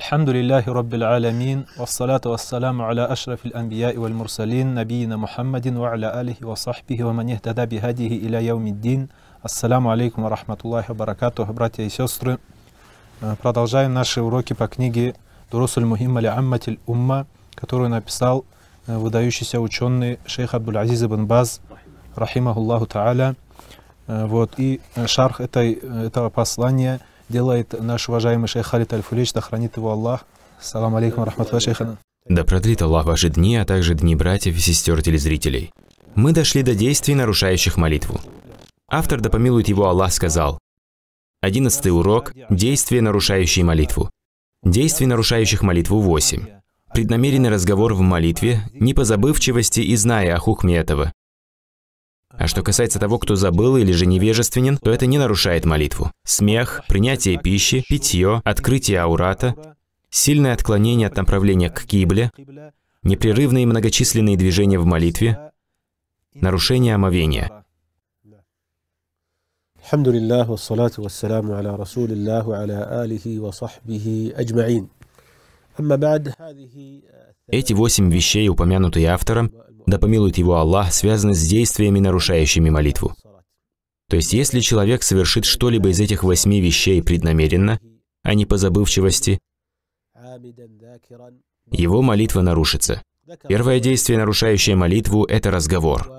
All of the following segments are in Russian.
الحمد لله رب العالمين والصلاة والسلام على أشرف الأنبياء والمرسلين نبينا محمد وعلى آله وصحبه ومن اهتدى بهديه إلى يوم الدين Ассаламу алейкум рахматуллахи баракатух, братья и сестры. Э, продолжаем наши уроки по книге Дурусуль Мухим Али Амматиль Умма, которую написал э, выдающийся ученый шейх Абдуль Азиз ибн Баз, рахимахуллаху та'аля. Э, вот, и шарх этой, этого послания – делает наш уважаемый шейх Халид аль да хранит его Аллах. Салам алейкум, рахматулла шейхана. Да продлит Аллах ваши дни, а также дни братьев и сестер телезрителей. Мы дошли до действий, нарушающих молитву. Автор, да помилует его Аллах, сказал, Одиннадцатый урок – действия, нарушающие молитву. Действий, нарушающих молитву 8. Преднамеренный разговор в молитве, не по забывчивости и зная о хукме этого, а что касается того, кто забыл или же невежественен, то это не нарушает молитву. Смех, принятие пищи, питье, открытие аурата, сильное отклонение от направления к кибле, непрерывные многочисленные движения в молитве, нарушение омовения. الحمد لله والصلاة والسلام على رسول الله وعلى آله وصحبه أجمعين أما بعد هذه Эти восемь вещей, упомянутые автором, да помилует его Аллах, связано с действиями, нарушающими молитву. То есть, если человек совершит что-либо из этих восьми вещей преднамеренно, а не по забывчивости, его молитва нарушится. Первое действие, нарушающее молитву, это разговор.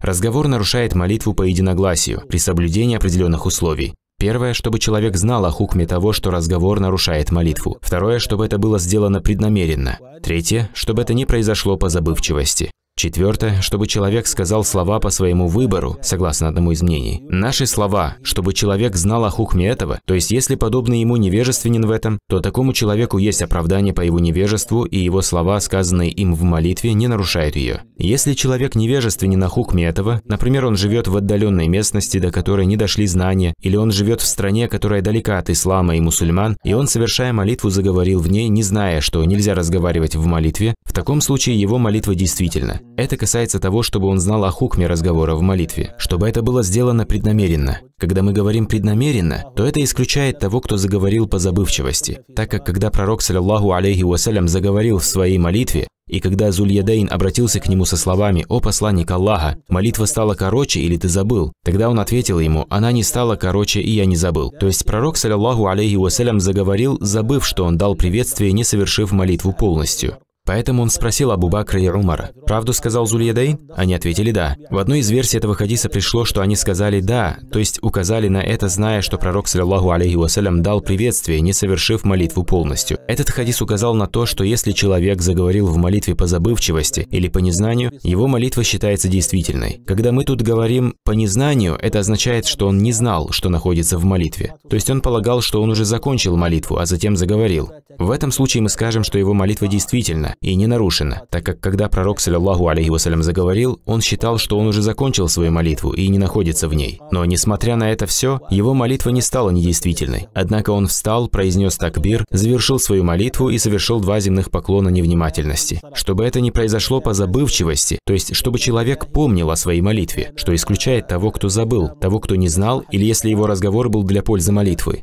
Разговор нарушает молитву по единогласию, при соблюдении определенных условий. Первое, чтобы человек знал о хукме того, что разговор нарушает молитву. Второе, чтобы это было сделано преднамеренно. Третье, чтобы это не произошло по забывчивости. Четвертое, чтобы человек сказал слова по своему выбору, согласно одному из мнений. Наши слова, чтобы человек знал о хухме этого, то есть если подобный ему невежественен в этом, то такому человеку есть оправдание по его невежеству, и его слова, сказанные им в молитве, не нарушают ее. Если человек невежественен о хухме этого, например, он живет в отдаленной местности, до которой не дошли знания, или он живет в стране, которая далека от ислама и мусульман, и он, совершая молитву, заговорил в ней, не зная, что нельзя разговаривать в молитве, в таком случае его молитва действительно. Это касается того, чтобы он знал о хукме разговора в молитве, чтобы это было сделано преднамеренно. Когда мы говорим «преднамеренно», то это исключает того, кто заговорил по забывчивости, так как когда пророк, саллиллаху алейхи вассалям, заговорил в своей молитве, и когда Зульядейн обратился к нему со словами «О посланник Аллаха, молитва стала короче или ты забыл?» Тогда он ответил ему «Она не стала короче и я не забыл». То есть пророк, саллиллаху алейхи вассалям, заговорил, забыв, что он дал приветствие, не совершив молитву полностью. Поэтому он спросил Абу Бакра и Умара, «Правду сказал Зульядейн?» Они ответили «да». В одной из версий этого хадиса пришло, что они сказали «да», то есть указали на это, зная, что пророк, саллиллаху алейхи вассалям, дал приветствие, не совершив молитву полностью. Этот хадис указал на то, что если человек заговорил в молитве по забывчивости или по незнанию, его молитва считается действительной. Когда мы тут говорим «по незнанию», это означает, что он не знал, что находится в молитве. То есть он полагал, что он уже закончил молитву, а затем заговорил. В этом случае мы скажем, что его молитва действительна, и не нарушено, так как когда пророк, саллиллаху алейхи вассалям, заговорил, он считал, что он уже закончил свою молитву и не находится в ней. Но несмотря на это все, его молитва не стала недействительной. Однако он встал, произнес такбир, завершил свою молитву и совершил два земных поклона невнимательности. Чтобы это не произошло по забывчивости, то есть чтобы человек помнил о своей молитве, что исключает того, кто забыл, того, кто не знал, или если его разговор был для пользы молитвы.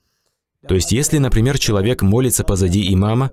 То есть, если, например, человек молится позади имама,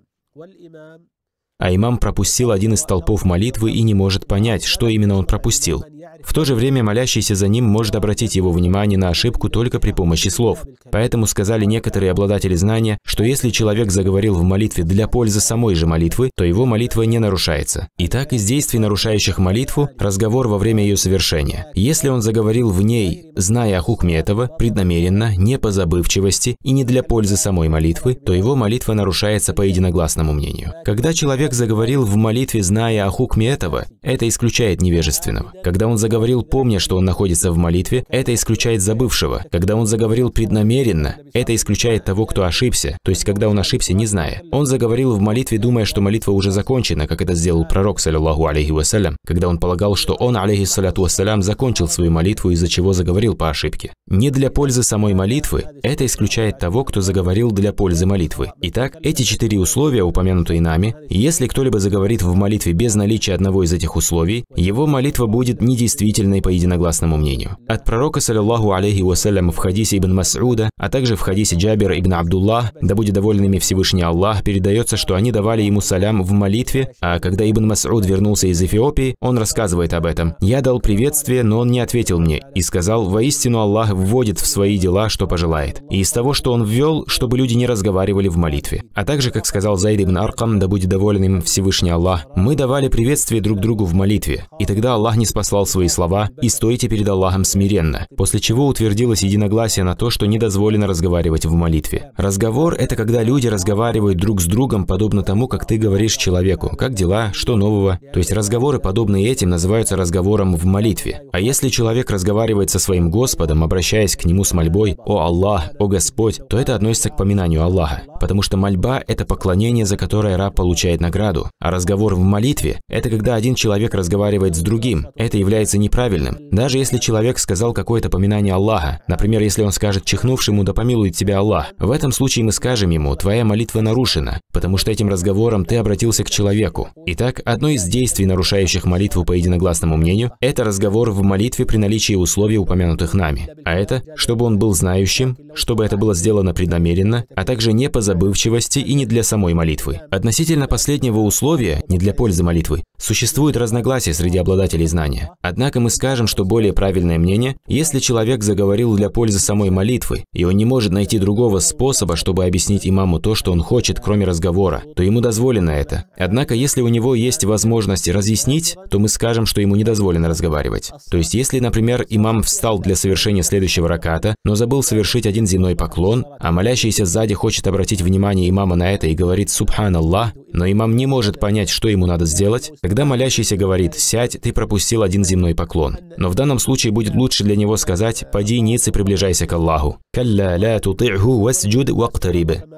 а имам пропустил один из толпов молитвы и не может понять, что именно он пропустил. В то же время молящийся за ним может обратить его внимание на ошибку только при помощи слов. Поэтому сказали некоторые обладатели знания, что если человек заговорил в молитве для пользы самой же молитвы, то его молитва не нарушается. Итак, из действий, нарушающих молитву, разговор во время ее совершения. Если он заговорил в ней, зная о хукме этого, преднамеренно, не по забывчивости и не для пользы самой молитвы, то его молитва нарушается по единогласному мнению. Когда человек заговорил в молитве, зная о хукме этого, это исключает невежественного. Когда он заговорил, помня, что он находится в молитве, это исключает забывшего. Когда он заговорил преднамеренно, это исключает того, кто ошибся, то есть когда он ошибся, не зная. Он заговорил в молитве, думая, что молитва уже закончена, как это сделал пророк, саллиллаху алейхи вассалям, когда он полагал, что он, алейхиссалату вассалям, закончил свою молитву, из-за чего заговорил по ошибке. Не для пользы самой молитвы, это исключает того, кто заговорил для пользы молитвы. Итак, эти четыре условия, упомянутые нами, если кто-либо заговорит в молитве без наличия одного из этих условий, его молитва будет недействительной действительной по единогласному мнению. От пророка, саллиллаху алейхи вассалям, в хадисе Ибн Мас'уда, а также в хадисе Джабира Ибн Абдуллах, да будет доволен ими Всевышний Аллах, передается, что они давали ему салям в молитве, а когда Ибн Мас'уд вернулся из Эфиопии, он рассказывает об этом. «Я дал приветствие, но он не ответил мне, и сказал, воистину Аллах вводит в свои дела, что пожелает. И из того, что он ввел, чтобы люди не разговаривали в молитве. А также, как сказал Зайд Ибн Аркам, да будет доволен им Всевышний Аллах, мы давали приветствие друг другу в молитве, и тогда Аллах не спасал свои свои слова и стойте перед Аллахом смиренно, после чего утвердилось единогласие на то, что не дозволено разговаривать в молитве. Разговор – это когда люди разговаривают друг с другом, подобно тому, как ты говоришь человеку, как дела, что нового. То есть разговоры, подобные этим, называются разговором в молитве. А если человек разговаривает со своим Господом, обращаясь к нему с мольбой «О Аллах, о Господь», то это относится к поминанию Аллаха, потому что мольба – это поклонение, за которое раб получает награду, а разговор в молитве – это когда один человек разговаривает с другим. Это является является неправильным. Даже если человек сказал какое-то поминание Аллаха, например, если он скажет чихнувшему «да помилует тебя Аллах», в этом случае мы скажем ему «твоя молитва нарушена», потому что этим разговором ты обратился к человеку. Итак, одно из действий, нарушающих молитву по единогласному мнению, это разговор в молитве при наличии условий, упомянутых нами. А это, чтобы он был знающим, чтобы это было сделано преднамеренно, а также не по забывчивости и не для самой молитвы. Относительно последнего условия, не для пользы молитвы, существует разногласие среди обладателей знания. Одна Однако мы скажем, что более правильное мнение, если человек заговорил для пользы самой молитвы, и он не может найти другого способа, чтобы объяснить имаму то, что он хочет, кроме разговора, то ему дозволено это. Однако, если у него есть возможность разъяснить, то мы скажем, что ему не дозволено разговаривать. То есть, если, например, имам встал для совершения следующего раката, но забыл совершить один земной поклон, а молящийся сзади хочет обратить внимание имама на это и говорит «Субханаллах», но имам не может понять, что ему надо сделать, тогда молящийся говорит «Сядь, ты пропустил один земной поклон. Но в данном случае будет лучше для него сказать «поди ниц и приближайся к Аллаху».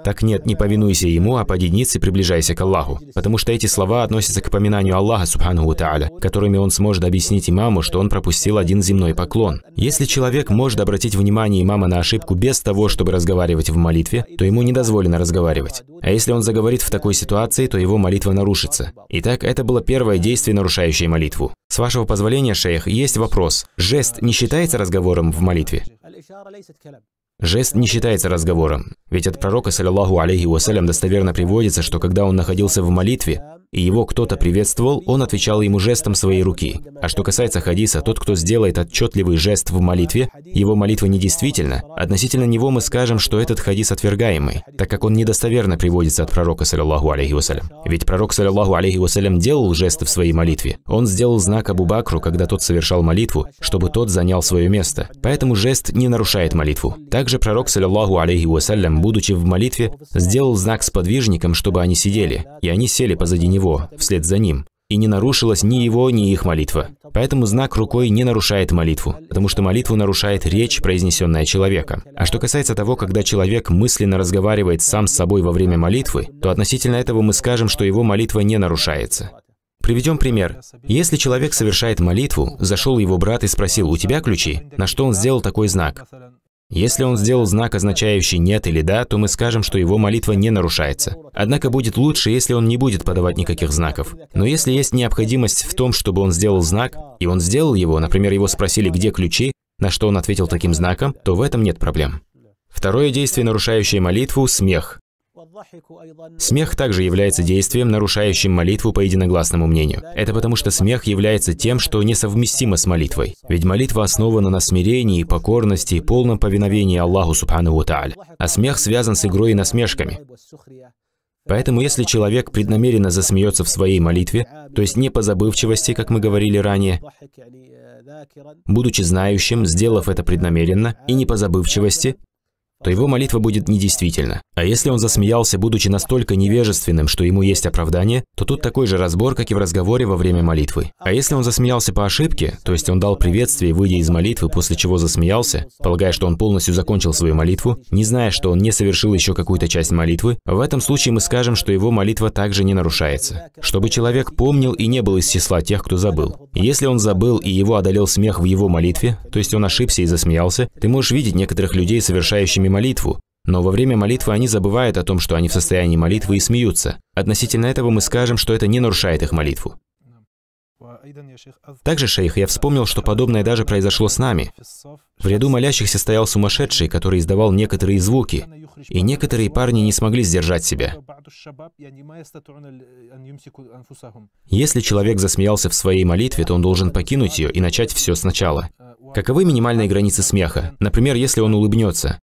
Так нет, не повинуйся ему, а поди ниц и приближайся к Аллаху. Потому что эти слова относятся к поминанию Аллаха, субхану тааля, которыми он сможет объяснить имаму, что он пропустил один земной поклон. Если человек может обратить внимание имама на ошибку без того, чтобы разговаривать в молитве, то ему не дозволено разговаривать. А если он заговорит в такой ситуации, то его молитва нарушится. Итак, это было первое действие, нарушающее молитву. С вашего позволения, шейх, есть вопрос. Жест не считается разговором в молитве? Жест не считается разговором, ведь от пророка, саллиллаху алейхи вассалям, достоверно приводится, что когда он находился в молитве, и его кто-то приветствовал, он отвечал ему жестом своей руки. А что касается хадиса, тот, кто сделает отчетливый жест в молитве, его молитва недействительна. Относительно него мы скажем, что этот хадис отвергаемый, так как он недостоверно приводится от пророка, саллиллаху алейхи вассалям. Ведь пророк, саллиллаху алейхи вассалям, делал жесты в своей молитве. Он сделал знак Абу Бакру, когда тот совершал молитву, чтобы тот занял свое место. Поэтому жест не нарушает молитву. Также пророк, саллиллаху алейхи вассалям, будучи в молитве, сделал знак сподвижникам, чтобы они сидели, и они сели позади него него, вслед за ним, и не нарушилась ни его, ни их молитва. Поэтому знак рукой не нарушает молитву, потому что молитву нарушает речь, произнесенная человека. А что касается того, когда человек мысленно разговаривает сам с собой во время молитвы, то относительно этого мы скажем, что его молитва не нарушается. Приведем пример. Если человек совершает молитву, зашел его брат и спросил, у тебя ключи, на что он сделал такой знак. Если он сделал знак, означающий «нет» или «да», то мы скажем, что его молитва не нарушается. Однако будет лучше, если он не будет подавать никаких знаков. Но если есть необходимость в том, чтобы он сделал знак, и он сделал его, например, его спросили, где ключи, на что он ответил таким знаком, то в этом нет проблем. Второе действие, нарушающее молитву – смех. Смех также является действием, нарушающим молитву по единогласному мнению. Это потому, что смех является тем, что несовместимо с молитвой. Ведь молитва основана на смирении, покорности и полном повиновении Аллаху Субхану Тааля. А смех связан с игрой и насмешками. Поэтому если человек преднамеренно засмеется в своей молитве, то есть не по забывчивости, как мы говорили ранее, будучи знающим, сделав это преднамеренно, и не по забывчивости, то его молитва будет недействительна. А если он засмеялся, будучи настолько невежественным, что ему есть оправдание, то тут такой же разбор, как и в разговоре во время молитвы. А если он засмеялся по ошибке, то есть он дал приветствие, выйдя из молитвы, после чего засмеялся, полагая, что он полностью закончил свою молитву, не зная, что он не совершил еще какую-то часть молитвы, в этом случае мы скажем, что его молитва также не нарушается. Чтобы человек помнил и не был из числа тех, кто забыл. Если он забыл и его одолел смех в его молитве, то есть он ошибся и засмеялся, ты можешь видеть некоторых людей, совершающих ними молитву, но во время молитвы они забывают о том, что они в состоянии молитвы и смеются. Относительно этого мы скажем, что это не нарушает их молитву. Также, шейх, я вспомнил, что подобное даже произошло с нами. В ряду молящихся стоял сумасшедший, который издавал некоторые звуки, и некоторые парни не смогли сдержать себя. Если человек засмеялся в своей молитве, то он должен покинуть ее и начать все сначала. Каковы минимальные границы смеха? Например, если он улыбнется,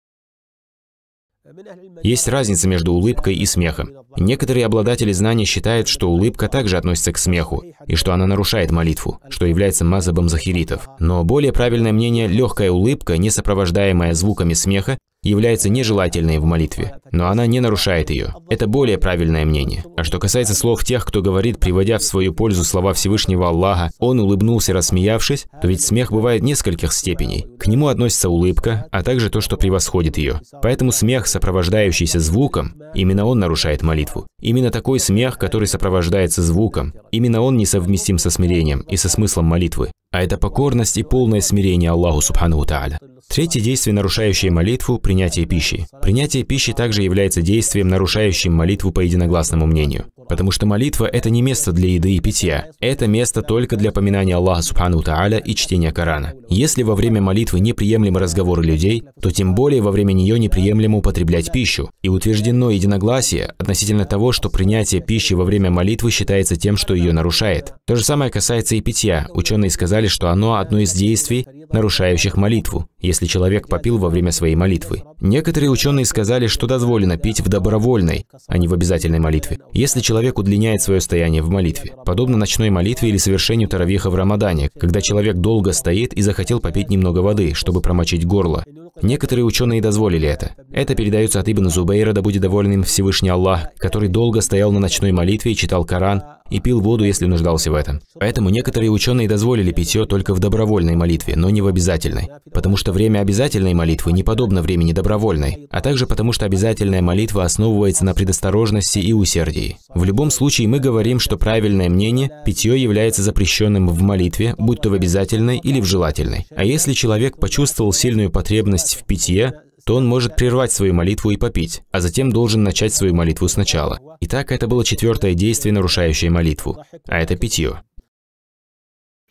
есть разница между улыбкой и смехом. Некоторые обладатели знаний считают, что улыбка также относится к смеху, и что она нарушает молитву, что является мазабом захиритов. Но более правильное мнение – легкая улыбка, не сопровождаемая звуками смеха, является нежелательной в молитве, но она не нарушает ее. Это более правильное мнение. А что касается слов тех, кто говорит, приводя в свою пользу слова Всевышнего Аллаха, он улыбнулся, рассмеявшись, то ведь смех бывает нескольких степеней. К нему относится улыбка, а также то, что превосходит ее. Поэтому смех, сопровождающийся звуком, именно он нарушает молитву. Именно такой смех, который сопровождается звуком, именно он несовместим со смирением и со смыслом молитвы. А это покорность и полное смирение Аллаху Субхану Тааля. Третье действие, нарушающее молитву – принятие пищи. Принятие пищи также является действием, нарушающим молитву по единогласному мнению. Потому что молитва – это не место для еды и питья. Это место только для поминания Аллаха Субхану Тааля и чтения Корана. Если во время молитвы неприемлемы разговоры людей, то тем более во время нее неприемлемо употреблять пищу. И утверждено единогласие относительно того, что принятие пищи во время молитвы считается тем, что ее нарушает. То же самое касается и питья. Ученые сказали, что оно одно из действий, нарушающих молитву, если человек попил во время своей молитвы. Некоторые ученые сказали, что дозволено пить в добровольной, а не в обязательной молитве, если человек удлиняет свое стояние в молитве. Подобно ночной молитве или совершению таравиха в Рамадане, когда человек долго стоит и захотел попить немного воды, чтобы промочить горло. Некоторые ученые дозволили это. Это передается от Ибн Зубейра, да будет доволен им Всевышний Аллах, который долго стоял на ночной молитве читал Коран, и пил воду, если нуждался в этом. Поэтому некоторые ученые дозволили питье только в добровольной молитве, но не в обязательной. Потому что время обязательной молитвы не подобно времени добровольной, а также потому что обязательная молитва основывается на предосторожности и усердии. В любом случае мы говорим, что правильное мнение – питье является запрещенным в молитве, будь то в обязательной или в желательной. А если человек почувствовал сильную потребность жадность в питье, то он может прервать свою молитву и попить, а затем должен начать свою молитву сначала. Итак, это было четвертое действие, нарушающее молитву, а это питье.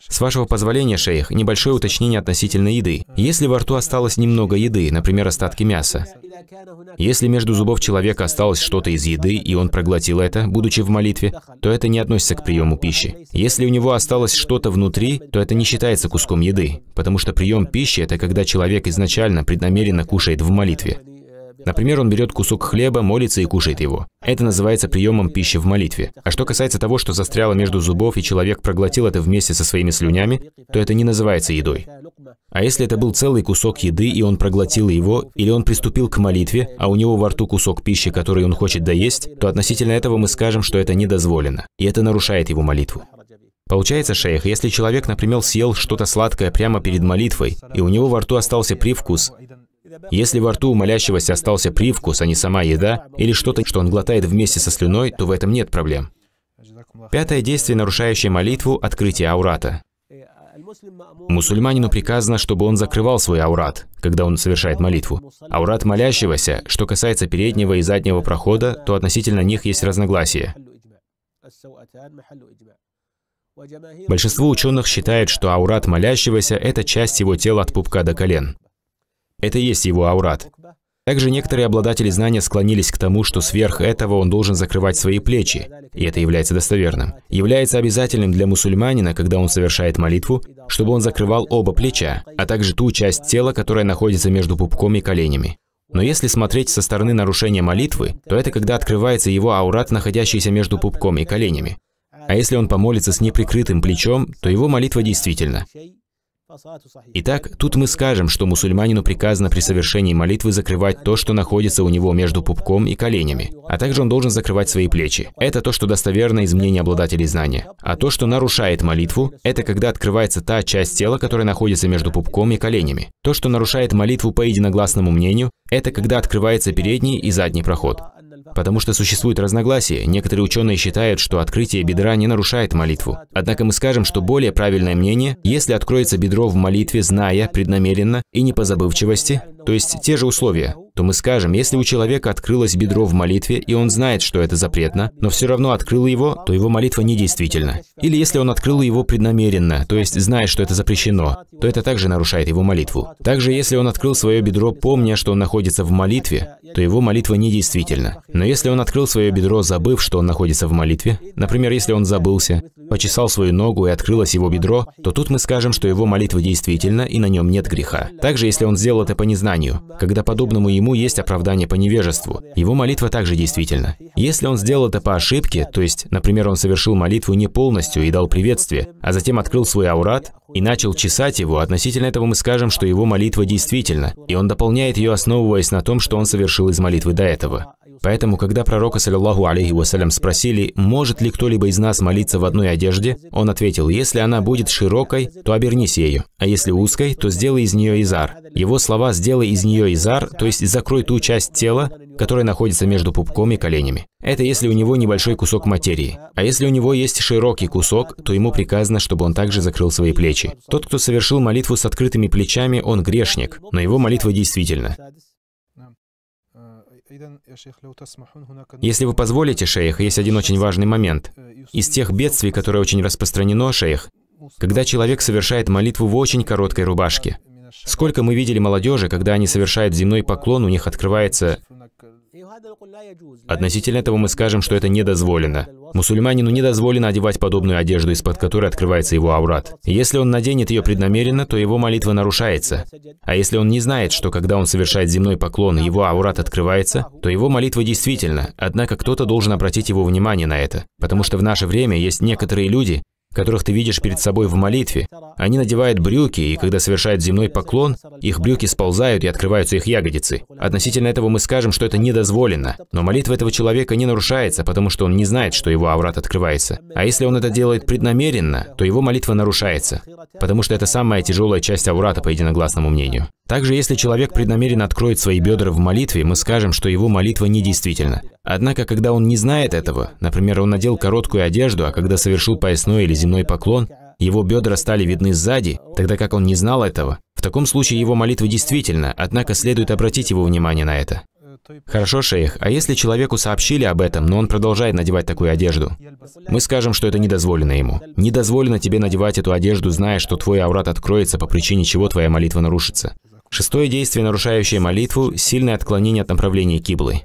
С вашего позволения, шейх, небольшое уточнение относительно еды. Если во рту осталось немного еды, например, остатки мяса, если между зубов человека осталось что-то из еды, и он проглотил это, будучи в молитве, то это не относится к приему пищи. Если у него осталось что-то внутри, то это не считается куском еды, потому что прием пищи – это когда человек изначально преднамеренно кушает в молитве. Например, он берет кусок хлеба, молится и кушает его. Это называется приемом пищи в молитве. А что касается того, что застряло между зубов и человек проглотил это вместе со своими слюнями, то это не называется едой. А если это был целый кусок еды, и он проглотил его, или он приступил к молитве, а у него во рту кусок пищи, который он хочет доесть, то относительно этого мы скажем, что это недозволено, и это нарушает его молитву. Получается, шейх, если человек, например, съел что-то сладкое прямо перед молитвой, и у него во рту остался привкус, если во рту у молящегося остался привкус, а не сама еда, или что-то, что он глотает вместе со слюной, то в этом нет проблем. Пятое действие, нарушающее молитву – открытие аурата. Мусульманину приказано, чтобы он закрывал свой аурат, когда он совершает молитву. Аурат молящегося, что касается переднего и заднего прохода, то относительно них есть разногласия. Большинство ученых считает, что аурат молящегося – это часть его тела от пупка до колен. Это есть его аурат. Также некоторые обладатели знания склонились к тому, что сверх этого он должен закрывать свои плечи, и это является достоверным. Является обязательным для мусульманина, когда он совершает молитву, чтобы он закрывал оба плеча, а также ту часть тела, которая находится между пупком и коленями. Но если смотреть со стороны нарушения молитвы, то это когда открывается его аурат, находящийся между пупком и коленями. А если он помолится с неприкрытым плечом, то его молитва действительно. Итак, тут мы скажем, что мусульманину приказано при совершении молитвы закрывать то, что находится у него между пупком и коленями, а также он должен закрывать свои плечи. Это то, что достоверно из мнения обладателей знания. А то, что нарушает молитву, это когда открывается та часть тела, которая находится между пупком и коленями. То, что нарушает молитву по единогласному мнению, это когда открывается передний и задний проход. Потому что существует разногласие. Некоторые ученые считают, что открытие бедра не нарушает молитву. Однако мы скажем, что более правильное мнение, если откроется бедро в молитве, зная, преднамеренно и не по забывчивости, то есть те же условия, то мы скажем, если у человека открылось бедро в молитве, и он знает, что это запретно, но все равно открыл его, то его молитва недействительна. Или если он открыл его преднамеренно, то есть зная, что это запрещено, то это также нарушает его молитву. Также, если он открыл свое бедро, помня, что он находится в молитве, то его молитва недействительна. Но если он открыл свое бедро, забыв, что он находится в молитве, например, если он забылся, почесал свою ногу и открылось его бедро, то тут мы скажем, что его молитва действительна и на нем нет греха. Также, если он сделал это по незнанию, когда подобному ему есть оправдание по невежеству, его молитва также действительна. Если он сделал это по ошибке, то есть, например, он совершил молитву не полностью и дал приветствие, а затем открыл свой аурат и начал чесать его, относительно этого мы скажем, что его молитва действительна и он дополняет ее, основываясь на том, что он совершил из молитвы до этого. Поэтому, когда пророка, саллиллаху алейхи вассалям, спросили, может ли кто-либо из нас молиться в одной одежде, он ответил, если она будет широкой, то обернись ею, а если узкой, то сделай из нее изар. Его слова «сделай из нее изар», то есть закрой ту часть тела, которая находится между пупком и коленями. Это если у него небольшой кусок материи. А если у него есть широкий кусок, то ему приказано, чтобы он также закрыл свои плечи. Тот, кто совершил молитву с открытыми плечами, он грешник, но его молитва действительно. Если вы позволите, шейх, есть один очень важный момент. Из тех бедствий, которые очень распространено, шейх, когда человек совершает молитву в очень короткой рубашке. Сколько мы видели молодежи, когда они совершают земной поклон, у них открывается... Относительно этого мы скажем, что это недозволено. Мусульманину не дозволено одевать подобную одежду, из-под которой открывается его аурат. Если он наденет ее преднамеренно, то его молитва нарушается. А если он не знает, что когда он совершает земной поклон, его аурат открывается, то его молитва действительно, однако кто-то должен обратить его внимание на это. Потому что в наше время есть некоторые люди, которых ты видишь перед собой в молитве. Они надевают брюки, и когда совершают земной поклон, их брюки сползают и открываются их ягодицы. Относительно этого мы скажем, что это недозволено. Но молитва этого человека не нарушается, потому что он не знает, что его аврат открывается. А если он это делает преднамеренно, то его молитва нарушается, потому что это самая тяжелая часть аврата, по единогласному мнению. Также, если человек преднамеренно откроет свои бедра в молитве, мы скажем, что его молитва недействительна. Однако, когда он не знает этого, например, он надел короткую одежду, а когда совершил поясной или земной поклон, его бедра стали видны сзади, тогда как он не знал этого, в таком случае его молитва действительна, однако следует обратить его внимание на это. Хорошо, шейх, а если человеку сообщили об этом, но он продолжает надевать такую одежду? Мы скажем, что это недозволено ему. Недозволено тебе надевать эту одежду, зная, что твой аурат откроется, по причине чего твоя молитва нарушится. Шестое действие, нарушающее молитву – сильное отклонение от направления киблы.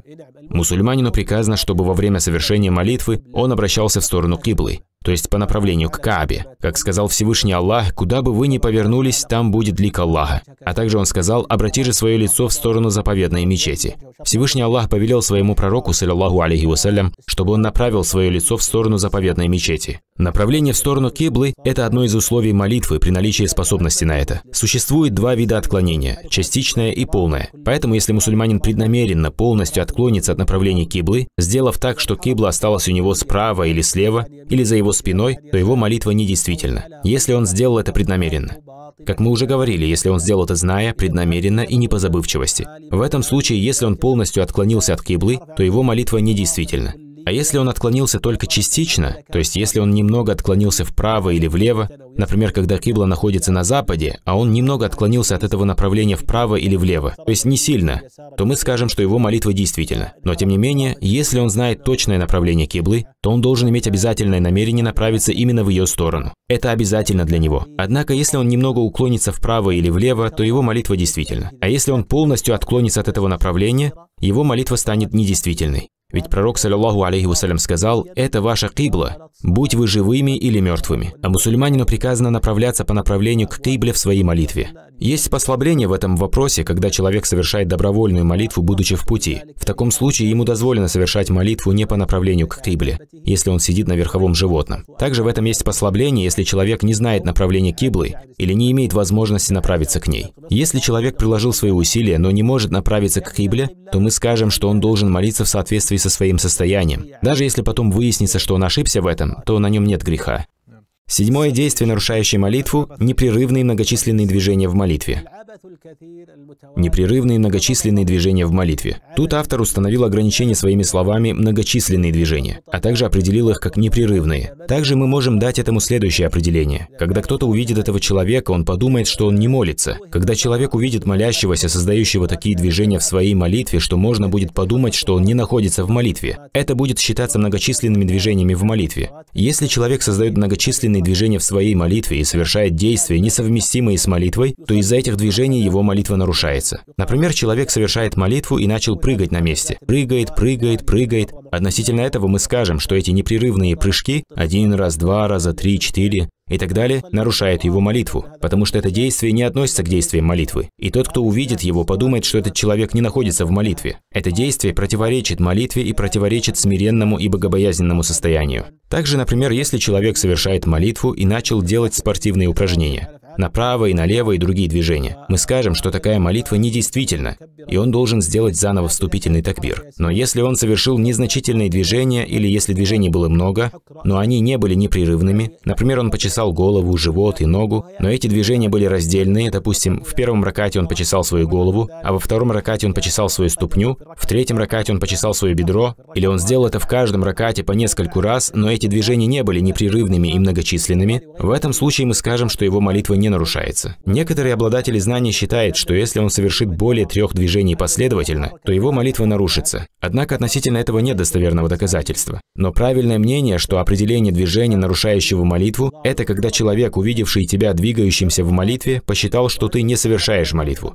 Мусульманину приказано, чтобы во время совершения молитвы он обращался в сторону киблы то есть по направлению к Каабе. Как сказал Всевышний Аллах, куда бы вы ни повернулись, там будет лик Аллаха. А также он сказал, обрати же свое лицо в сторону заповедной мечети. Всевышний Аллах повелел своему пророку, саллиллаху алейхи вассалям, чтобы он направил свое лицо в сторону заповедной мечети. Направление в сторону киблы – это одно из условий молитвы при наличии способности на это. Существует два вида отклонения – частичное и полное. Поэтому, если мусульманин преднамеренно полностью отклонится от направления киблы, сделав так, что кибла осталась у него справа или слева, или за его спиной, то его молитва недействительна, если он сделал это преднамеренно. Как мы уже говорили, если он сделал это зная, преднамеренно и не по забывчивости. В этом случае, если он полностью отклонился от киблы, то его молитва недействительна. А если он отклонился только частично, то есть если он немного отклонился вправо или влево, например, когда кибла находится на западе, а он немного отклонился от этого направления вправо или влево, то есть не сильно, то мы скажем, что его молитва действительна. Но тем не менее, если он знает точное направление киблы, то он должен иметь обязательное намерение направиться именно в ее сторону. Это обязательно для него. Однако, если он немного уклонится вправо или влево, то его молитва действительно. А если он полностью отклонится от этого направления, его молитва станет недействительной. Ведь пророк, саллиллаху алейхи вассалям, сказал, «Это ваша кибла, будь вы живыми или мертвыми». А мусульманину приказано направляться по направлению к кибле в своей молитве. Есть послабление в этом вопросе, когда человек совершает добровольную молитву, будучи в пути. В таком случае ему дозволено совершать молитву не по направлению к кибле, если он сидит на верховом животном. Также в этом есть послабление, если человек не знает направление киблы или не имеет возможности направиться к ней. Если человек приложил свои усилия, но не может направиться к кибле, то мы скажем, что он должен молиться в соответствии со своим состоянием. Даже если потом выяснится, что он ошибся в этом, то на нем нет греха. Седьмое действие, нарушающее молитву – непрерывные многочисленные движения в молитве. Непрерывные многочисленные движения в молитве. Тут автор установил ограничение своими словами «многочисленные движения», а также определил их как непрерывные. Также мы можем дать этому следующее определение. Когда кто-то увидит этого человека, он подумает, что он не молится. Когда человек увидит молящегося, создающего такие движения в своей молитве, что можно будет подумать, что он не находится в молитве. Это будет считаться многочисленными движениями в молитве. Если человек создает многочисленные движения в своей молитве и совершает действия, несовместимые с молитвой, то из-за этих движений движении его молитва нарушается. Например, человек совершает молитву и начал прыгать на месте. Прыгает, прыгает, прыгает. Относительно этого мы скажем, что эти непрерывные прыжки один раз, два раза, три, четыре и так далее, нарушает его молитву, потому что это действие не относится к действиям молитвы. И тот, кто увидит его, подумает, что этот человек не находится в молитве. Это действие противоречит молитве и противоречит смиренному и богобоязненному состоянию. Также, например, если человек совершает молитву и начал делать спортивные упражнения направо и налево и другие движения. Мы скажем, что такая молитва недействительна, и он должен сделать заново вступительный такбир. Но если он совершил незначительные движения или если движений было много, но они не были непрерывными, например, он почесал голову, живот и ногу, но эти движения были раздельные, допустим, в первом ракате он почесал свою голову, а во втором ракате он почесал свою ступню, в третьем ракате он почесал свое бедро, или он сделал это в каждом ракате по нескольку раз, но эти движения не были непрерывными и многочисленными, в этом случае мы скажем, что его молитва не не нарушается. Некоторые обладатели знаний считают, что если он совершит более трех движений последовательно, то его молитва нарушится. Однако относительно этого нет достоверного доказательства. Но правильное мнение, что определение движения, нарушающего молитву, это когда человек, увидевший тебя двигающимся в молитве, посчитал, что ты не совершаешь молитву.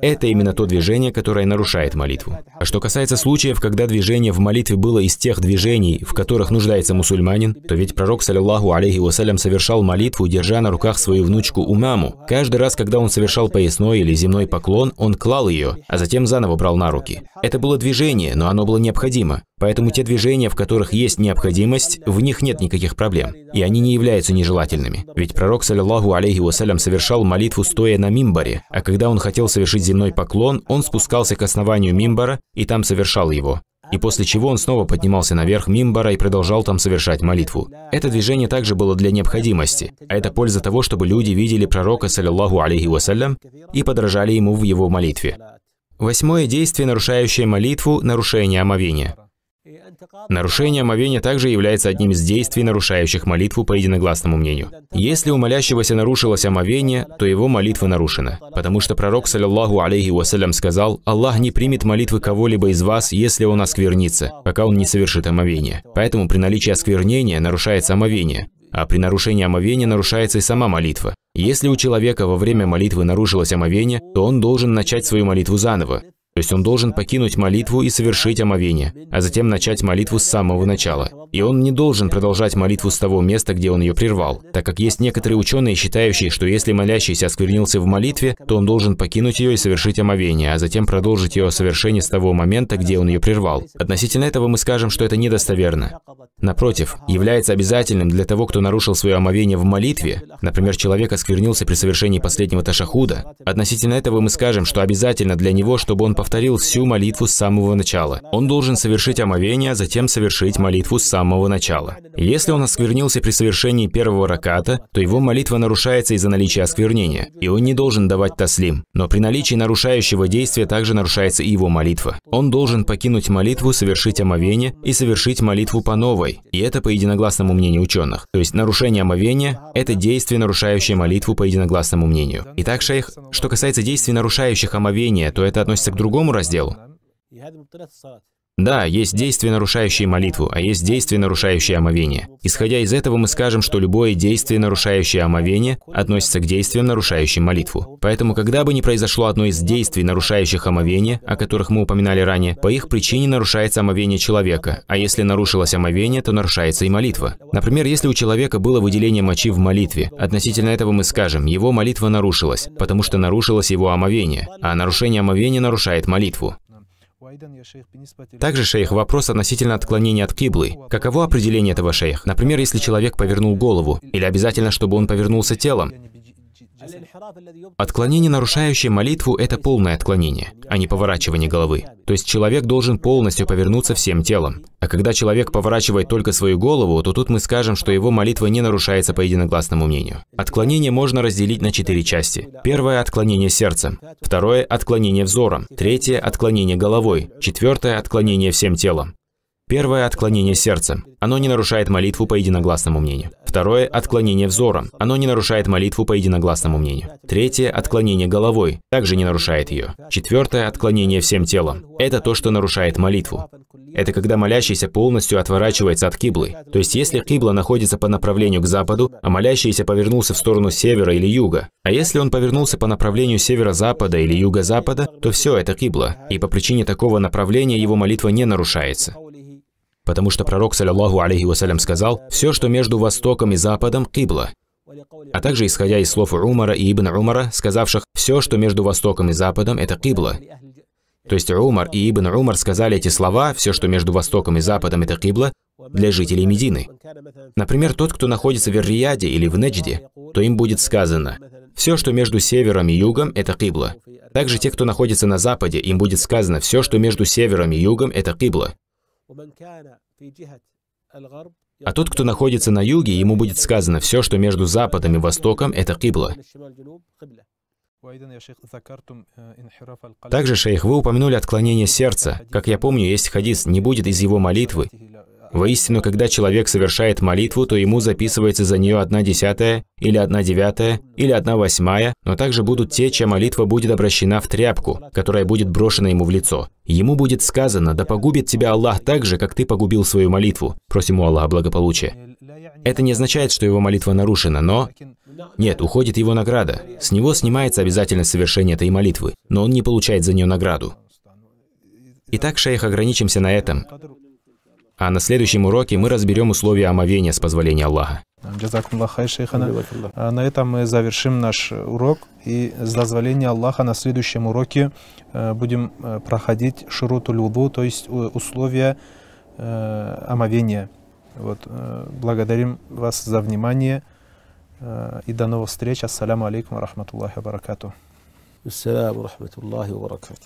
Это именно то движение, которое нарушает молитву. А что касается случаев, когда движение в молитве было из тех движений, в которых нуждается мусульманин, то ведь пророк, саллиллаху алейхи вассалям, совершал молитву, держа на руках свою внучку Умаму. Каждый раз, когда он совершал поясной или земной поклон, он клал ее, а затем заново брал на руки. Это было движение, но оно было необходимо. Поэтому те движения, в которых есть необходимость, в них нет никаких проблем, и они не являются нежелательными. Ведь пророк, саллиллаху алейхи вассалям, совершал молитву стоя на мимбаре, а когда он хотел совершить земной поклон, он спускался к основанию мимбара и там совершал его и после чего он снова поднимался наверх мимбара и продолжал там совершать молитву. Это движение также было для необходимости, а это польза того, чтобы люди видели пророка, саллиллаху алейхи вассалям, и подражали ему в его молитве. Восьмое действие, нарушающее молитву – нарушение омовения. Нарушение омовения также является одним из действий, нарушающих молитву по единогласному мнению. Если у молящегося нарушилось омовение, то его молитва нарушена. Потому что пророк, саллиллаху алейхи вассалям, сказал, «Аллах не примет молитвы кого-либо из вас, если он осквернится, пока он не совершит омовение». Поэтому при наличии осквернения нарушается омовение, а при нарушении омовения нарушается и сама молитва. Если у человека во время молитвы нарушилось омовение, то он должен начать свою молитву заново, то есть он должен покинуть молитву и совершить омовение, а затем начать молитву с самого начала. И он не должен продолжать молитву с того места, где он ее прервал, так как есть некоторые ученые, считающие, что если молящийся осквернился в молитве, то он должен покинуть ее и совершить омовение, а затем продолжить ее совершение с того момента, где он ее прервал. Относительно этого мы скажем, что это недостоверно. Напротив, является обязательным для того, кто нарушил свое омовение в молитве, например, человек осквернился при совершении последнего ташахуда, относительно этого мы скажем, что обязательно для него, чтобы он повторил всю молитву с самого начала. Он должен совершить омовение, а затем совершить молитву с самого самого начала. Если он осквернился при совершении первого раката, то его молитва нарушается из-за наличия осквернения, и он не должен давать таслим. Но при наличии нарушающего действия также нарушается и его молитва. Он должен покинуть молитву, совершить омовение и совершить молитву по новой. И это по единогласному мнению ученых. То есть нарушение омовения – это действие, нарушающее молитву по единогласному мнению. Итак, шейх, что касается действий, нарушающих омовение, то это относится к другому разделу. Да, есть действия, нарушающие молитву, а есть действия, нарушающие омовение. Исходя из этого, мы скажем, что любое действие, нарушающее омовение, относится к действиям, нарушающим молитву. Поэтому, когда бы ни произошло одно из действий, нарушающих омовение, о которых мы упоминали ранее, по их причине нарушается омовение человека, а если нарушилось омовение, то нарушается и молитва. Например, если у человека было выделение мочи в молитве, относительно этого мы скажем, его молитва нарушилась, потому что нарушилось его омовение, а нарушение омовения нарушает молитву. Также, шейх, вопрос относительно отклонения от киблы. Каково определение этого, шейх? Например, если человек повернул голову, или обязательно, чтобы он повернулся телом? Отклонение, нарушающее молитву, это полное отклонение, а не поворачивание головы. То есть человек должен полностью повернуться всем телом. А когда человек поворачивает только свою голову, то тут мы скажем, что его молитва не нарушается по единогласному мнению. Отклонение можно разделить на четыре части. Первое – отклонение сердцем. Второе – отклонение взором. Третье – отклонение головой. Четвертое – отклонение всем телом. Первое – отклонение сердцем, Оно не нарушает молитву по единогласному мнению. Второе – отклонение взором, Оно не нарушает молитву по единогласному мнению. Третье – отклонение головой. Также не нарушает ее. Четвертое – отклонение всем телом. Это то, что нарушает молитву. Это когда молящийся полностью отворачивается от киблы. То есть, если кибла находится по направлению к западу, а молящийся повернулся в сторону севера или юга, а если он повернулся по направлению северо-запада или юго-запада, то все это кибла, и по причине такого направления его молитва не нарушается. Потому что пророк, саллиллаху алейхи вассалям, сказал, «Все, что между Востоком и Западом, кибла». А также, исходя из слов Умара и Ибн Умара, сказавших, «Все, что между Востоком и Западом, это кибла». То есть Умар и Ибн Умар сказали эти слова, «Все, что между Востоком и Западом, это кибла», для жителей Медины. Например, тот, кто находится в Риаде или в Неджде, то им будет сказано, «Все, что между севером и югом, это кибла». Также те, кто находится на западе, им будет сказано, «Все, что между севером и югом, это кибла». А тот, кто находится на юге, ему будет сказано, все, что между Западом и Востоком, это кибла. Также, шейх, вы упомянули отклонение сердца. Как я помню, есть хадис, не будет из его молитвы, Воистину, когда человек совершает молитву, то ему записывается за нее одна десятая, или одна девятая, или одна восьмая, но также будут те, чья молитва будет обращена в тряпку, которая будет брошена ему в лицо. Ему будет сказано, да погубит тебя Аллах так же, как ты погубил свою молитву. Просим у Аллаха благополучия. Это не означает, что его молитва нарушена, но... Нет, уходит его награда. С него снимается обязательность совершения этой молитвы, но он не получает за нее награду. Итак, шейх, ограничимся на этом. А на следующем уроке мы разберем условия омовения с позволения Аллаха. А на этом мы завершим наш урок. И с дозволения Аллаха на следующем уроке э, будем э, проходить широту луду, то есть э, условия омовения. Вот. Благодарим вас за внимание. И до новых встреч. Ассаламу алейкум ва рахматуллахи баракату. Ассаламу рахматуллахи баракату.